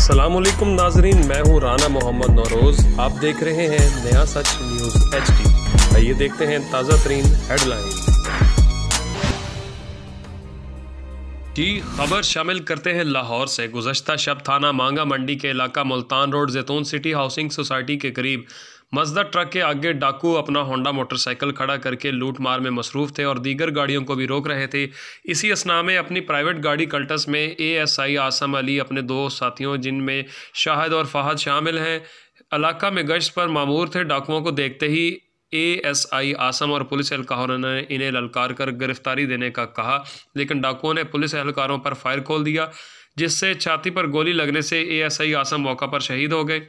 असलम नाजरीन मैं हूँ राना मोहम्मद नौरोज आप देख रहे हैं नया सच न्यूज एच डी आइए देखते हैं ताज़ा तरीन हेडलाइन की खबर शामिल करते हैं लाहौर से गुजशत शब थाना मांगा मंडी के इलाका Multan road Zaitoon City housing society के करीब मजदा ट्रक के आगे डाकू अपना होंडा मोटरसाइकिल खड़ा करके लूट मार में मसरूफ़ थे और दीगर गाड़ियों को भी रोक रहे थे इसी असना में अपनी प्राइवेट गाड़ी कल्टस में एएसआई आसम अली अपने दो साथियों जिनमें शाहिद और फहद शामिल हैं इलाका में गश्त पर मामूर थे डाकुओं को देखते ही ए एस आई आसम और पुलिस एहलकारों ने इन्हें ललकार कर गिरफ्तारी देने का कहा लेकिन डाकुओं ने पुलिस एहलकारों पर फायर खोल दिया जिससे छाती पर गोली लगने से ए एस आई आसम मौका पर शहीद हो गए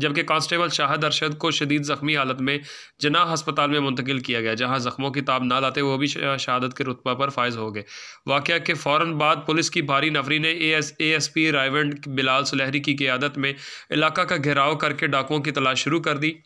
जबकि कांस्टेबल शाहद अरशद को शदीद ज़ख्मी हालत में जना अस्पताल में मुंतकिल किया गया जहां ज़ख्मों की ताब ना लाते वो भी शहादत के रुतबा पर फायज हो गए वाक़ के फ़ौर बाद पुलिस की भारी नफरी ने A S A S P Raiwind Bilal Sulehri की क्यादत में इलाका का घेराव करके डाकुओं की तलाश शुरू कर दी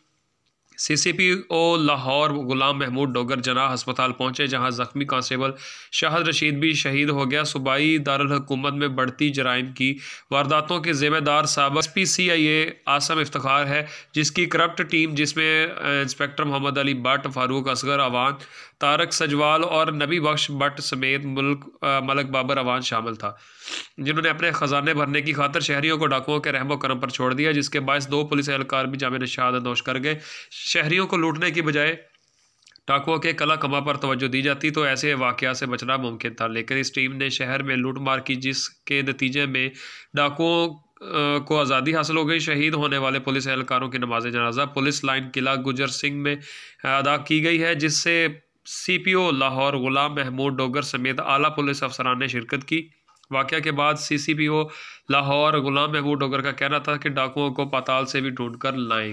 सीसीपीओ लाहौर गुलाम महमूद डोगर जना अस्पताल पहुंचे जहां जख्मी कांस्टेबल शाहद रशीद भी शहीद हो गया सूबाई दारकूमत में बढ़ती जराइम की वारदातों के जिम्मेदार सबक S P C I A Asim इफ्तार है जिसकी करप्ट टीम जिसमें इंस्पेक्टर मोहम्मद अली भट्ट फारूक असगर अवान तारक सजवाल और नबी बख्श भट्ट समेत मुल्क मलक बाबर अवान शामिल था जिन्होंने अपने ख़जाने भरने की खातर शहरीों को डाकुओं के रहमो करम पर छोड़ दिया जिसके बायस दो पुलिस एहलकार भी जामिन शहादत नोश कर गए शहरीों को लूटने की बजाय डाकुओं के कला कमा पर तवज्जो दी जाती तो ऐसे वाक़ से बचना मुमकिन था लेकिन इस टीम ने शहर में लूटमार की जिसके नतीजे में डाकुओं को आज़ादी हासिल हो गई शहीद होने वाले पुलिस एहलकारों की नमाज जनाजा पुलिस लाइन किला गुजर सिंह में अदा की गई है जिससे C P O Lahore Ghulam Mahmood Dogar समेत आला पुलिस अफसरान ने शिरकत की वाक़ के बाद C C P O Lahore Ghulam Mahmood Dogar का कहना था कि डाकुओं को पाताल से भी ढूंढ कर लाएंगे